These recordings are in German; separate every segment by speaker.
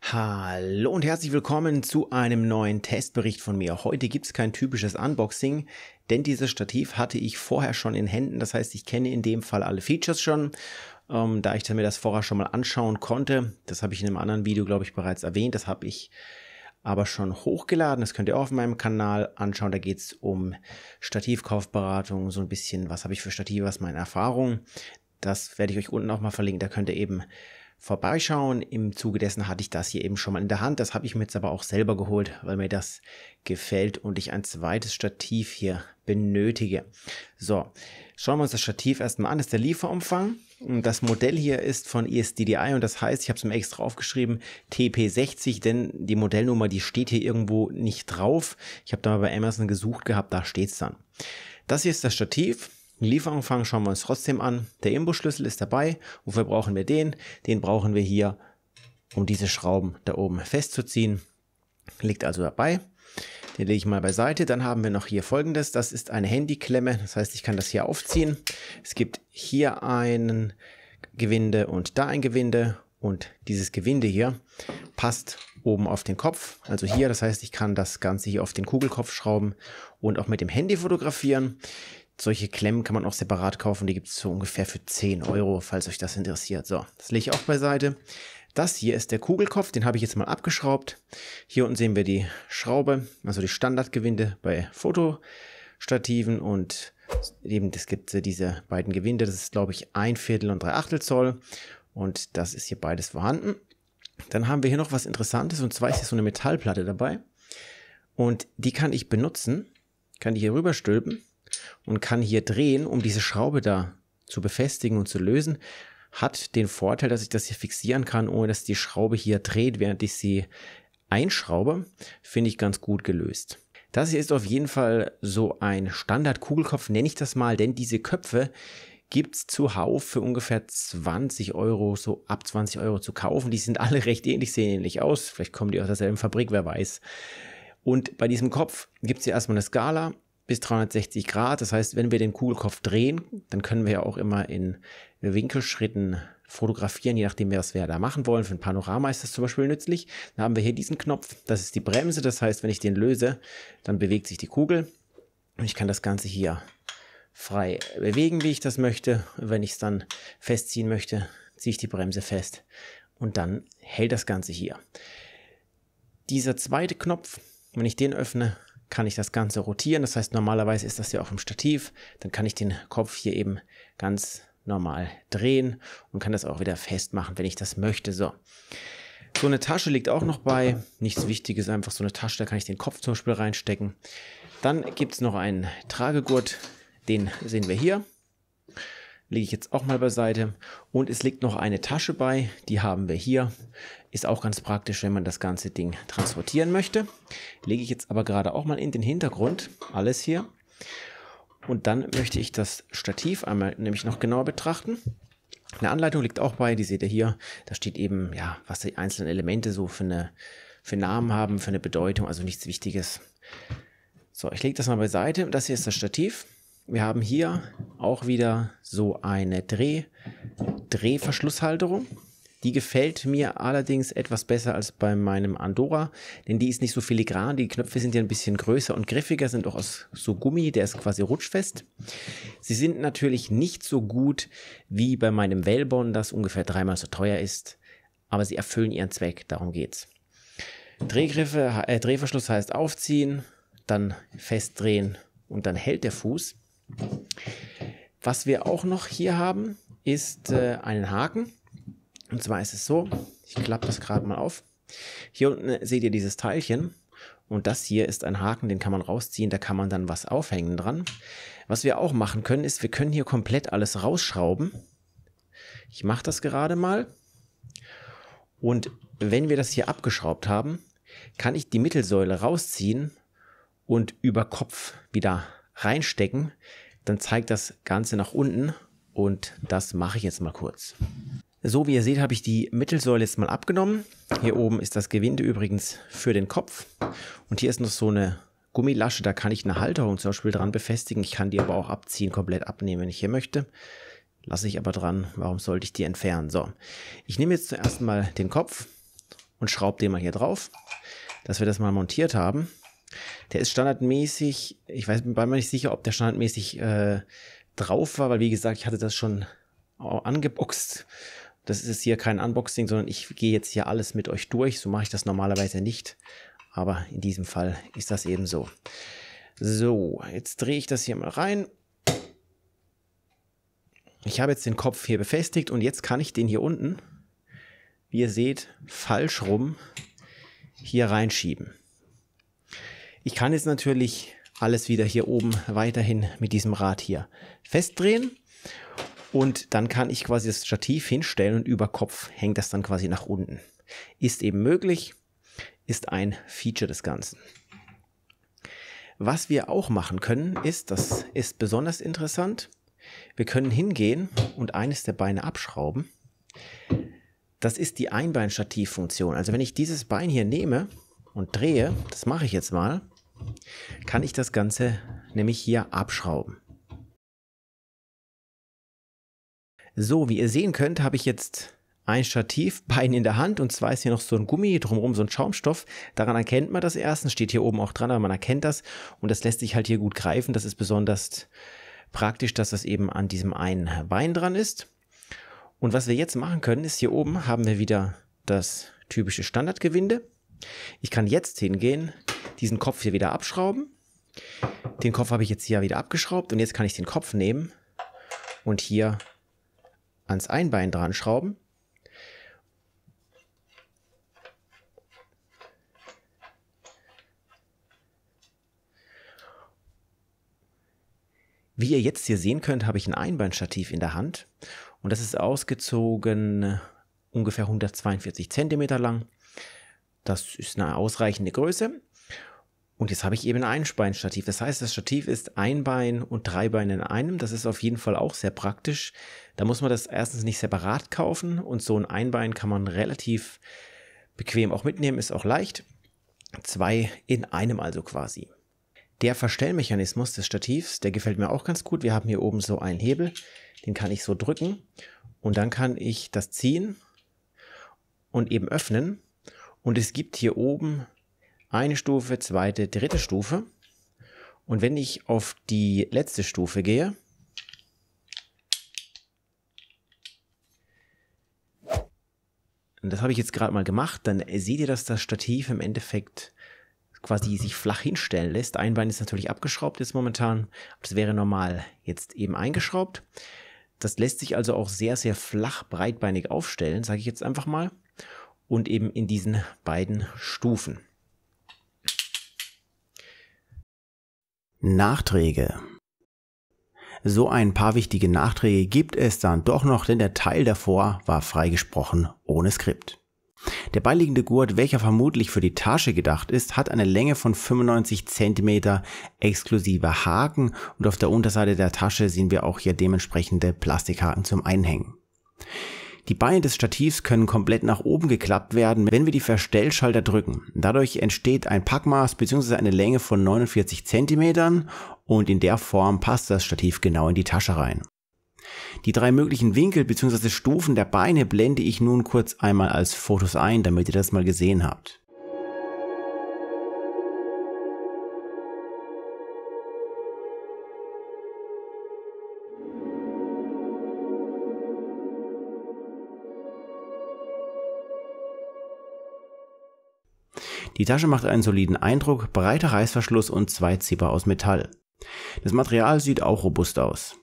Speaker 1: Hallo und herzlich willkommen zu einem neuen Testbericht von mir. Heute gibt es kein typisches Unboxing, denn dieses Stativ hatte ich vorher schon in Händen. Das heißt, ich kenne in dem Fall alle Features schon. Ähm, da ich mir das vorher schon mal anschauen konnte, das habe ich in einem anderen Video, glaube ich, bereits erwähnt. Das habe ich aber schon hochgeladen. Das könnt ihr auch auf meinem Kanal anschauen. Da geht es um Stativkaufberatung, so ein bisschen, was habe ich für Stative, was meine Erfahrung. Das werde ich euch unten auch mal verlinken. Da könnt ihr eben vorbeischauen. Im Zuge dessen hatte ich das hier eben schon mal in der Hand. Das habe ich mir jetzt aber auch selber geholt, weil mir das gefällt und ich ein zweites Stativ hier benötige. So, schauen wir uns das Stativ erstmal an. Das ist der Lieferumfang. Das Modell hier ist von ESDDI und das heißt, ich habe es mir extra aufgeschrieben, TP60, denn die Modellnummer, die steht hier irgendwo nicht drauf. Ich habe da mal bei Amazon gesucht gehabt, da steht es dann. Das hier ist das Stativ. Den Lieferumfang schauen wir uns trotzdem an. Der Imbusschlüssel ist dabei. Wofür brauchen wir den? Den brauchen wir hier, um diese Schrauben da oben festzuziehen. Liegt also dabei. Den lege ich mal beiseite. Dann haben wir noch hier folgendes. Das ist eine Handyklemme. Das heißt, ich kann das hier aufziehen. Es gibt hier ein Gewinde und da ein Gewinde. Und dieses Gewinde hier passt oben auf den Kopf. Also hier, das heißt, ich kann das Ganze hier auf den Kugelkopf schrauben und auch mit dem Handy fotografieren. Solche Klemmen kann man auch separat kaufen. Die gibt es so ungefähr für 10 Euro, falls euch das interessiert. So, das lege ich auch beiseite. Das hier ist der Kugelkopf, den habe ich jetzt mal abgeschraubt. Hier unten sehen wir die Schraube, also die Standardgewinde bei Fotostativen und eben es gibt diese beiden Gewinde. Das ist glaube ich ein Viertel und drei Achtel Zoll und das ist hier beides vorhanden. Dann haben wir hier noch was Interessantes und zwar ist hier so eine Metallplatte dabei und die kann ich benutzen, kann die hier rüberstülpen und kann hier drehen, um diese Schraube da zu befestigen und zu lösen. Hat den Vorteil, dass ich das hier fixieren kann, ohne dass die Schraube hier dreht, während ich sie einschraube. Finde ich ganz gut gelöst. Das hier ist auf jeden Fall so ein Standard-Kugelkopf, nenne ich das mal, denn diese Köpfe gibt es zuhauf für ungefähr 20 Euro, so ab 20 Euro zu kaufen. Die sind alle recht ähnlich, sehen ähnlich aus. Vielleicht kommen die aus derselben Fabrik, wer weiß. Und bei diesem Kopf gibt es hier erstmal eine Skala bis 360 Grad. Das heißt, wenn wir den Kugelkopf drehen, dann können wir ja auch immer in Winkelschritten fotografieren, je nachdem, was wir da machen wollen. Für ein Panorama ist das zum Beispiel nützlich. Dann haben wir hier diesen Knopf, das ist die Bremse. Das heißt, wenn ich den löse, dann bewegt sich die Kugel. Und ich kann das Ganze hier frei bewegen, wie ich das möchte. Wenn ich es dann festziehen möchte, ziehe ich die Bremse fest und dann hält das Ganze hier. Dieser zweite Knopf, wenn ich den öffne, kann ich das Ganze rotieren. Das heißt, normalerweise ist das ja auch im Stativ. Dann kann ich den Kopf hier eben ganz normal drehen und kann das auch wieder festmachen, wenn ich das möchte. So. So eine Tasche liegt auch noch bei. Nichts Wichtiges, einfach so eine Tasche, da kann ich den Kopf zum Beispiel reinstecken. Dann gibt es noch einen Tragegurt, den sehen wir hier lege ich jetzt auch mal beiseite. Und es liegt noch eine Tasche bei, die haben wir hier. Ist auch ganz praktisch, wenn man das ganze Ding transportieren möchte. Lege ich jetzt aber gerade auch mal in den Hintergrund, alles hier. Und dann möchte ich das Stativ einmal nämlich noch genauer betrachten. Eine Anleitung liegt auch bei, die seht ihr hier. Da steht eben, ja, was die einzelnen Elemente so für, eine, für Namen haben, für eine Bedeutung, also nichts Wichtiges. So, ich lege das mal beiseite. Das hier ist das Stativ. Wir haben hier auch wieder so eine Dreh Drehverschlusshalterung. Die gefällt mir allerdings etwas besser als bei meinem Andorra, denn die ist nicht so filigran. Die Knöpfe sind ja ein bisschen größer und griffiger, sind auch aus so Gummi, der ist quasi rutschfest. Sie sind natürlich nicht so gut wie bei meinem Wellborn, das ungefähr dreimal so teuer ist, aber sie erfüllen ihren Zweck, darum geht's. Drehgriffe, äh, Drehverschluss heißt aufziehen, dann festdrehen und dann hält der Fuß. Was wir auch noch hier haben, ist äh, einen Haken. Und zwar ist es so, ich klappe das gerade mal auf. Hier unten seht ihr dieses Teilchen. Und das hier ist ein Haken, den kann man rausziehen, da kann man dann was aufhängen dran. Was wir auch machen können, ist, wir können hier komplett alles rausschrauben. Ich mache das gerade mal. Und wenn wir das hier abgeschraubt haben, kann ich die Mittelsäule rausziehen und über Kopf wieder reinstecken. Dann zeigt das Ganze nach unten und das mache ich jetzt mal kurz. So wie ihr seht, habe ich die Mittelsäule jetzt mal abgenommen. Hier oben ist das Gewinde übrigens für den Kopf und hier ist noch so eine Gummilasche, da kann ich eine Halterung zum Beispiel dran befestigen. Ich kann die aber auch abziehen, komplett abnehmen, wenn ich hier möchte. Lasse ich aber dran, warum sollte ich die entfernen? So, ich nehme jetzt zuerst mal den Kopf und schraube den mal hier drauf, dass wir das mal montiert haben. Der ist standardmäßig, ich weiß, bin mir nicht sicher, ob der standardmäßig äh, drauf war, weil wie gesagt, ich hatte das schon angeboxt. Das ist hier kein Unboxing, sondern ich gehe jetzt hier alles mit euch durch. So mache ich das normalerweise nicht. Aber in diesem Fall ist das eben so. So, jetzt drehe ich das hier mal rein. Ich habe jetzt den Kopf hier befestigt und jetzt kann ich den hier unten, wie ihr seht, falsch rum hier reinschieben. Ich kann jetzt natürlich alles wieder hier oben weiterhin mit diesem Rad hier festdrehen. Und dann kann ich quasi das Stativ hinstellen und über Kopf hängt das dann quasi nach unten. Ist eben möglich, ist ein Feature des Ganzen. Was wir auch machen können, ist, das ist besonders interessant, wir können hingehen und eines der Beine abschrauben. Das ist die Einbeinstativfunktion. Also wenn ich dieses Bein hier nehme und drehe, das mache ich jetzt mal, kann ich das Ganze nämlich hier abschrauben. So, wie ihr sehen könnt, habe ich jetzt ein Stativ, Bein in der Hand und zwar ist hier noch so ein Gummi, drumherum so ein Schaumstoff. Daran erkennt man das erstens, steht hier oben auch dran, aber man erkennt das und das lässt sich halt hier gut greifen. Das ist besonders praktisch, dass das eben an diesem einen Bein dran ist. Und was wir jetzt machen können, ist hier oben haben wir wieder das typische Standardgewinde. Ich kann jetzt hingehen, diesen Kopf hier wieder abschrauben. Den Kopf habe ich jetzt hier wieder abgeschraubt und jetzt kann ich den Kopf nehmen und hier ans Einbein dran schrauben. Wie ihr jetzt hier sehen könnt, habe ich ein Einbeinstativ in der Hand und das ist ausgezogen ungefähr 142 cm lang. Das ist eine ausreichende Größe. Und jetzt habe ich eben ein Einbeinstativ. Das heißt, das Stativ ist ein Bein und drei Beine in einem. Das ist auf jeden Fall auch sehr praktisch. Da muss man das erstens nicht separat kaufen und so ein Einbein kann man relativ bequem auch mitnehmen, ist auch leicht. Zwei in einem also quasi. Der Verstellmechanismus des Stativs, der gefällt mir auch ganz gut. Wir haben hier oben so einen Hebel, den kann ich so drücken und dann kann ich das ziehen und eben öffnen. Und es gibt hier oben eine Stufe, zweite, dritte Stufe. Und wenn ich auf die letzte Stufe gehe, und das habe ich jetzt gerade mal gemacht, dann seht ihr, dass das Stativ im Endeffekt quasi sich flach hinstellen lässt. Ein Bein ist natürlich abgeschraubt jetzt momentan, das wäre normal jetzt eben eingeschraubt. Das lässt sich also auch sehr, sehr flach breitbeinig aufstellen, sage ich jetzt einfach mal. Und eben in diesen beiden Stufen. Nachträge. So ein paar wichtige Nachträge gibt es dann doch noch, denn der Teil davor war freigesprochen ohne Skript. Der beiliegende Gurt, welcher vermutlich für die Tasche gedacht ist, hat eine Länge von 95 cm exklusive Haken und auf der Unterseite der Tasche sehen wir auch hier dementsprechende Plastikhaken zum Einhängen. Die Beine des Stativs können komplett nach oben geklappt werden, wenn wir die Verstellschalter drücken. Dadurch entsteht ein Packmaß bzw. eine Länge von 49 cm und in der Form passt das Stativ genau in die Tasche rein. Die drei möglichen Winkel bzw. Stufen der Beine blende ich nun kurz einmal als Fotos ein, damit ihr das mal gesehen habt. Die Tasche macht einen soliden Eindruck, breiter Reißverschluss und zwei Zipper aus Metall. Das Material sieht auch robust aus.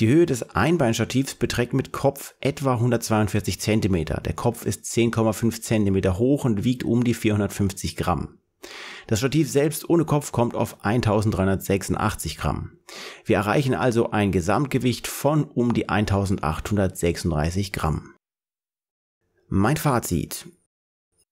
Speaker 1: Die Höhe des Einbeinstativs beträgt mit Kopf etwa 142 cm. Der Kopf ist 10,5 cm hoch und wiegt um die 450 Gramm. Das Stativ selbst ohne Kopf kommt auf 1386 Gramm. Wir erreichen also ein Gesamtgewicht von um die 1836 Gramm. Mein Fazit.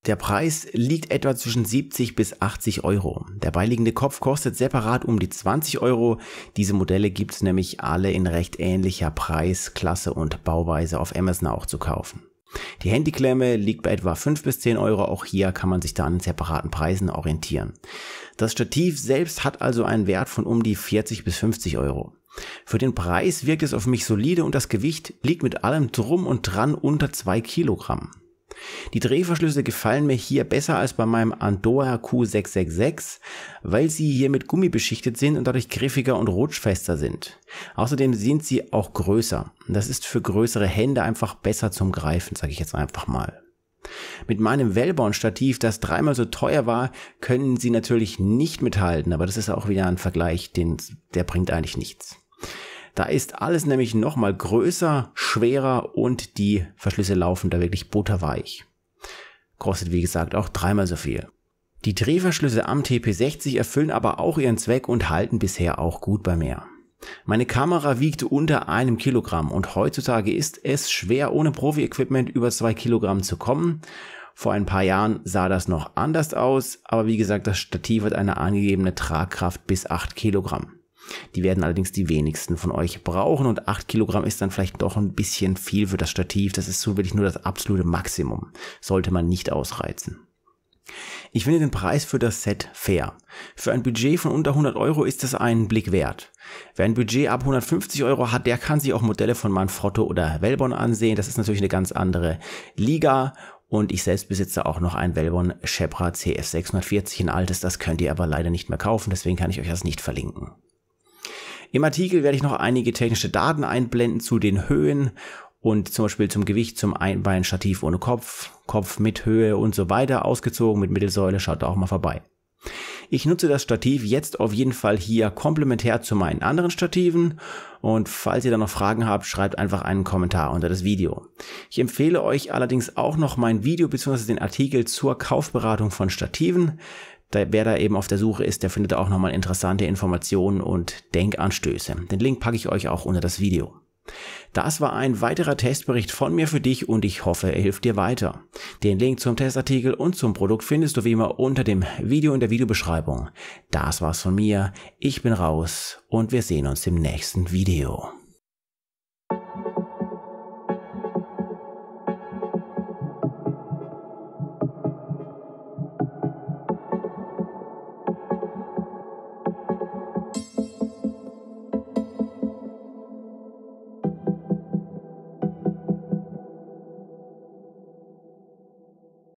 Speaker 1: Der Preis liegt etwa zwischen 70 bis 80 Euro. Der beiliegende Kopf kostet separat um die 20 Euro. Diese Modelle gibt es nämlich alle in recht ähnlicher Preis, Klasse und Bauweise auf Amazon auch zu kaufen. Die Handyklemme liegt bei etwa 5 bis 10 Euro, auch hier kann man sich da an separaten Preisen orientieren. Das Stativ selbst hat also einen Wert von um die 40 bis 50 Euro. Für den Preis wirkt es auf mich solide und das Gewicht liegt mit allem drum und dran unter 2 Kilogramm. Die Drehverschlüsse gefallen mir hier besser als bei meinem Andorra Q666, weil sie hier mit Gummi beschichtet sind und dadurch griffiger und rutschfester sind. Außerdem sind sie auch größer. Das ist für größere Hände einfach besser zum Greifen, sage ich jetzt einfach mal. Mit meinem Wellborn-Stativ, das dreimal so teuer war, können sie natürlich nicht mithalten, aber das ist auch wieder ein Vergleich, den, der bringt eigentlich nichts. Da ist alles nämlich nochmal größer, schwerer und die Verschlüsse laufen da wirklich butterweich. Kostet wie gesagt auch dreimal so viel. Die Drehverschlüsse am TP60 erfüllen aber auch ihren Zweck und halten bisher auch gut bei mir. Meine Kamera wiegt unter einem Kilogramm und heutzutage ist es schwer, ohne Profi-Equipment über zwei Kilogramm zu kommen. Vor ein paar Jahren sah das noch anders aus, aber wie gesagt, das Stativ hat eine angegebene Tragkraft bis acht Kilogramm. Die werden allerdings die wenigsten von euch brauchen und 8 Kilogramm ist dann vielleicht doch ein bisschen viel für das Stativ. Das ist so wirklich nur das absolute Maximum. Sollte man nicht ausreizen. Ich finde den Preis für das Set fair. Für ein Budget von unter 100 Euro ist das einen Blick wert. Wer ein Budget ab 150 Euro hat, der kann sich auch Modelle von Manfrotto oder Wellborn ansehen. Das ist natürlich eine ganz andere Liga. Und ich selbst besitze auch noch ein Wellborn Shepra CF640, ein altes. Das könnt ihr aber leider nicht mehr kaufen, deswegen kann ich euch das nicht verlinken. Im Artikel werde ich noch einige technische Daten einblenden zu den Höhen und zum Beispiel zum Gewicht zum Einbeinstativ ohne Kopf, Kopf mit Höhe und so weiter, ausgezogen mit Mittelsäule, schaut da auch mal vorbei. Ich nutze das Stativ jetzt auf jeden Fall hier komplementär zu meinen anderen Stativen und falls ihr da noch Fragen habt, schreibt einfach einen Kommentar unter das Video. Ich empfehle euch allerdings auch noch mein Video bzw. den Artikel zur Kaufberatung von Stativen. Da, wer da eben auf der Suche ist, der findet auch nochmal interessante Informationen und Denkanstöße. Den Link packe ich euch auch unter das Video. Das war ein weiterer Testbericht von mir für dich und ich hoffe, er hilft dir weiter. Den Link zum Testartikel und zum Produkt findest du wie immer unter dem Video in der Videobeschreibung. Das war's von mir. Ich bin raus und wir sehen uns im nächsten Video.